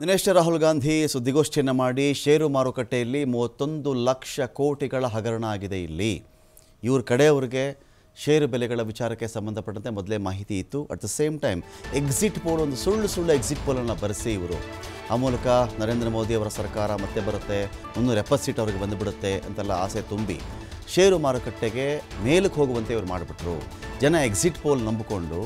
ದಿನೇಶ್ ರಾಹುಲ್ ಗಾಂಧಿ ಸುದ್ದಿಗೋಷ್ಠಿಯನ್ನು ಮಾಡಿ ಷೇರು ಮಾರುಕಟ್ಟೆಯಲ್ಲಿ ಮೂವತ್ತೊಂದು ಲಕ್ಷ ಕೋಟಿಗಳ ಹಗರಣ ಆಗಿದೆ ಇಲ್ಲಿ ಇವ್ರ ಕಡೆಯವ್ರಿಗೆ ಷೇರು ಬೆಲೆಗಳ ವಿಚಾರಕ್ಕೆ ಸಂಬಂಧಪಟ್ಟಂತೆ ಮೊದಲೇ ಮಾಹಿತಿ ಇತ್ತು at the same time exit poll ಒಂದು ಸುಳ್ಳು ಸುಳ್ಳು ಎಕ್ಸಿಟ್ ಪೋಲನ್ನು ಬರೆಸಿ ಇವರು ಆ ಮೂಲಕ ನರೇಂದ್ರ ಮೋದಿ ಅವರ ಸರ್ಕಾರ ಮತ್ತೆ ಬರುತ್ತೆ ಮುನ್ನೂರ ಎಪ್ಪತ್ತು ಸೀಟ್ ಅವ್ರಿಗೆ ಬಂದುಬಿಡುತ್ತೆ ಅಂತೆಲ್ಲ ಆಸೆ ತುಂಬಿ ಷೇರು ಮಾರುಕಟ್ಟೆಗೆ ಮೇಲಕ್ಕೆ ಹೋಗುವಂತೆ ಇವರು ಮಾಡಿಬಿಟ್ರು ಜನ ಎಕ್ಸಿಟ್ ಪೋಲ್ ನಂಬಿಕೊಂಡು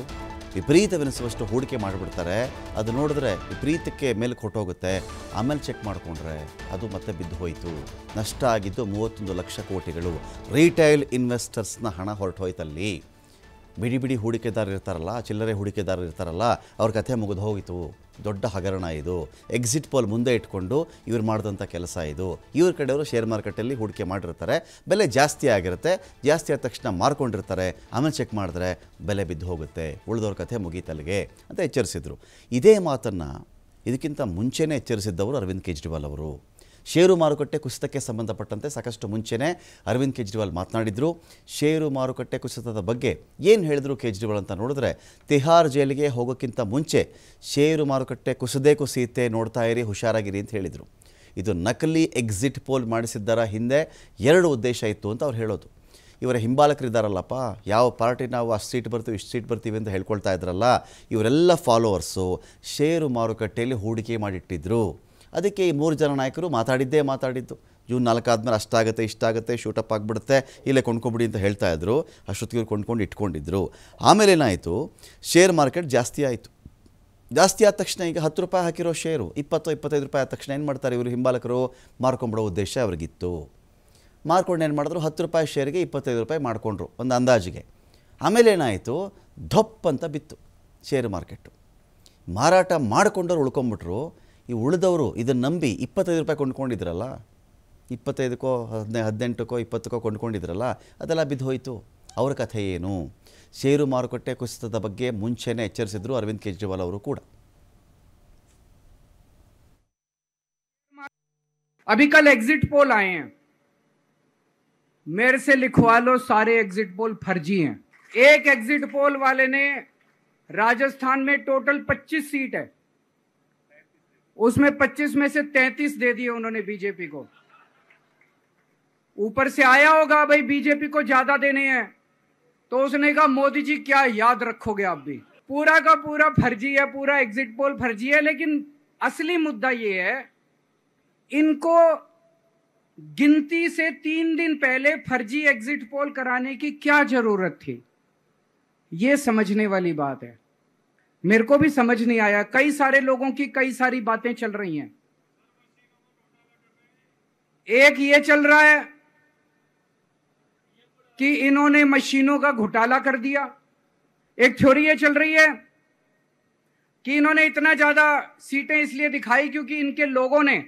ವಿಪರೀತವೆನಿಸುವಷ್ಟು ಹೂಡಿಕೆ ಮಾಡಿಬಿಡ್ತಾರೆ ಅದು ನೋಡಿದ್ರೆ ವಿಪರೀತಕ್ಕೆ ಮೇಲೆ ಕೊಟ್ಟೋಗುತ್ತೆ ಆಮೇಲೆ ಚೆಕ್ ಮಾಡಿಕೊಂಡ್ರೆ ಅದು ಮತ್ತೆ ಬಿದ್ದು ಹೋಯಿತು ನಷ್ಟ ಆಗಿದ್ದು ಮೂವತ್ತೊಂದು ಲಕ್ಷ ಕೋಟಿಗಳು ರಿಟೈಲ್ ಇನ್ವೆಸ್ಟರ್ಸ್ನ ಹಣ ಹೊರಟು ಹೋಯ್ತಲ್ಲಿ ಬಿಡಿ ಬಿಡಿ ಹೂಡಿಕೆದಾರರು ಇರ್ತಾರಲ್ಲ ಚಿಲ್ಲರೆ ಹೂಡಿಕೆದಾರರು ಇರ್ತಾರಲ್ಲ ಅವ್ರ ಕಥೆ ಮುಗಿದು ಹೋಗಿತು ದೊಡ್ಡ ಹಗರಣ ಇದು ಎಕ್ಸಿಟ್ ಪೋಲ್ ಮುಂದೆ ಇಟ್ಕೊಂಡು ಇವ್ರು ಮಾಡಿದಂಥ ಕೆಲಸ ಇದು ಇವ್ರ ಕಡೆಯವರು ಶೇರ್ ಮಾರ್ಕೆಟಲ್ಲಿ ಹೂಡಿಕೆ ಮಾಡಿರ್ತಾರೆ ಬೆಲೆ ಜಾಸ್ತಿ ಆಗಿರುತ್ತೆ ಜಾಸ್ತಿ ಆದ ತಕ್ಷಣ ಮಾರ್ಕೊಂಡಿರ್ತಾರೆ ಆಮೇಲೆ ಚೆಕ್ ಮಾಡಿದ್ರೆ ಬೆಲೆ ಬಿದ್ದು ಹೋಗುತ್ತೆ ಉಳಿದವ್ರ ಕಥೆ ಮುಗೀತಲ್ಲಿಗೆ ಅಂತ ಎಚ್ಚರಿಸಿದರು ಇದೇ ಮಾತನ್ನು ಇದಕ್ಕಿಂತ ಮುಂಚೆನೇ ಎಚ್ಚರಿಸಿದ್ದವರು ಅರವಿಂದ್ ಕೇಜ್ರಿವಾಲ್ ಅವರು ಷೇರು ಮಾರುಕಟ್ಟೆ ಕುಸಿತಕ್ಕೆ ಸಂಬಂಧಪಟ್ಟಂತೆ ಸಾಕಷ್ಟು ಮುಂಚೆನೇ ಅರವಿಂದ್ ಕೇಜ್ರಿವಾಲ್ ಮಾತನಾಡಿದರು ಷೇರು ಮಾರುಕಟ್ಟೆ ಕುಸಿತದ ಬಗ್ಗೆ ಏನು ಹೇಳಿದ್ರು ಕೇಜ್ರಿವಾಲ್ ಅಂತ ನೋಡಿದ್ರೆ ತಿಹಾರ್ ಜೈಲಿಗೆ ಹೋಗೋಕ್ಕಿಂತ ಮುಂಚೆ ಷೇರು ಮಾರುಕಟ್ಟೆ ಕುಸಿದೇ ಕುಸಿಯುತ್ತೆ ನೋಡ್ತಾ ಇರಿ ಹುಷಾರಾಗಿರಿ ಅಂತ ಹೇಳಿದರು ಇದು ನಕಲಿ ಎಕ್ಸಿಟ್ ಪೋಲ್ ಮಾಡಿಸಿದ್ದರ ಹಿಂದೆ ಎರಡು ಉದ್ದೇಶ ಇತ್ತು ಅಂತ ಅವ್ರು ಹೇಳೋದು ಇವರ ಹಿಂಬಾಲಕರಿದ್ದಾರಲ್ಲಪ್ಪ ಯಾವ ಪಾರ್ಟಿ ನಾವು ಅಷ್ಟು ಸೀಟ್ ಬರ್ತೀವಿ ಇಷ್ಟು ಸೀಟ್ ಬರ್ತೀವಿ ಅಂತ ಹೇಳ್ಕೊಳ್ತಾ ಇದ್ರಲ್ಲ ಇವರೆಲ್ಲ ಫಾಲೋವರ್ಸು ಷೇರು ಮಾರುಕಟ್ಟೆಯಲ್ಲಿ ಹೂಡಿಕೆ ಮಾಡಿಟ್ಟಿದ್ರು ಅದಕ್ಕೆ ಈ ಮೂರು ಜನ ನಾಯಕರು ಮಾತಾಡಿದ್ದೇ ಮಾತಾಡಿದ್ದು ಜೂನ್ ನಾಲ್ಕು ಆದಮೇಲೆ ಅಷ್ಟಾಗುತ್ತೆ ಇಷ್ಟಾಗುತ್ತೆ ಶೂಟಪ್ ಆಗಿಬಿಡುತ್ತೆ ಇಲ್ಲೇ ಕೊಂಡ್ಕೊಬಿಡಿ ಅಂತ ಹೇಳ್ತಾ ಇದ್ರು ಅಷ್ಟೊತ್ತಿಗೆ ಕೊಂಡ್ಕೊಂಡು ಇಟ್ಕೊಂಡಿದ್ರು ಆಮೇಲೆ ಏನಾಯಿತು ಶೇರ್ ಮಾರ್ಕೆಟ್ ಜಾಸ್ತಿ ಆಯಿತು ಜಾಸ್ತಿ ಆದ ತಕ್ಷಣ ಈಗ ಹತ್ತು ರೂಪಾಯಿ ಹಾಕಿರೋ ಶೇರು ಇಪ್ಪತ್ತು ಇಪ್ಪತ್ತೈದು ರೂಪಾಯಿ ಆದ ತಕ್ಷಣ ಏನು ಮಾಡ್ತಾರೆ ಇವರು ಹಿಂಬಾಲಕರು ಮಾರ್ಕೊಂಬಿಡೋ ಉದ್ದೇಶ ಅವ್ರಿಗಿತ್ತು ಮಾರ್ಕೊಂಡು ಏನು ಮಾಡಿದ್ರು ಹತ್ತು ರೂಪಾಯಿ ಶೇರಿಗೆ ಇಪ್ಪತ್ತೈದು ರೂಪಾಯಿ ಮಾಡಿಕೊಂಡ್ರು ಒಂದು ಅಂದಾಜಿಗೆ ಆಮೇಲೆ ಏನಾಯಿತು ಧಪ್ ಅಂತ ಬಿತ್ತು ಶೇರು ಮಾರ್ಕೆಟು ಮಾರಾಟ ಮಾಡಿಕೊಂಡವ್ರು ಉಳ್ಕೊಂಬಿಟ್ರು ಈ ಉಳ್ಳದವರು ಇದನ್ನ ನಂಬಿ 25 ರೂಪಾಯಿ ಕೊಂಡ್ಕೊಂಡಿದ್ರಲ್ಲ 25ಕ್ಕೋ 18ಕ್ಕೋ 20ಕ್ಕೋ ಕೊಂಡ್ಕೊಂಡಿದ್ರಲ್ಲ ಅದಲ್ಲ ಬಿದ್ದುಹೋಯ್ತು ಅವರ ಕಥೆ ಏನು ಶೇರು ಮಾರ್ಕಟ್ಟೆ ಕುಸಿತದ ಬಗ್ಗೆ ಮುಂಚೆನೇ எச்சರಿಸಿದ್ರು ಅರವಿಂದ್ ಕೇಜ್ರಿವಾಲ್ ಅವರು ಕೂಡ ابھیಕಲ್ ಎگزಿಟ್ पोल aaye hain mere se likhwa lo sare exit poll farji hain ek exit poll wale ne Rajasthan mein total 25 seat hai उसमें 25 में से 33 दे दिए उन्होंने बीजेपी को ऊपर से आया होगा भाई बीजेपी को ज्यादा देने हैं तो उसने कहा मोदी जी क्या याद रखोगे आप भी पूरा का पूरा फर्जी है पूरा एग्जिट पोल फर्जी है लेकिन असली मुद्दा यह है इनको गिनती से तीन दिन पहले फर्जी एग्जिट पोल कराने की क्या जरूरत थी ये समझने वाली बात है मेरे को भी समझ नहीं आया कई सारे लोगों की कई सारी बातें चल रही हैं एक ये चल रहा है कि इन्होंने मशीनों का घोटाला कर दिया एक थ्योरी ये चल रही है कि इन्होंने इतना ज्यादा सीटें इसलिए दिखाई क्योंकि इनके लोगों ने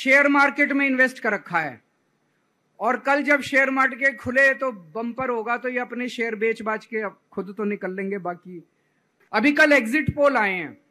शेयर मार्केट में इन्वेस्ट कर रखा है और कल जब शेयर मार्केट खुले तो बम्पर होगा तो ये अपने शेयर बेच बाच के खुद तो निकल लेंगे बाकी अभी कल एग्जिट पोल आए हैं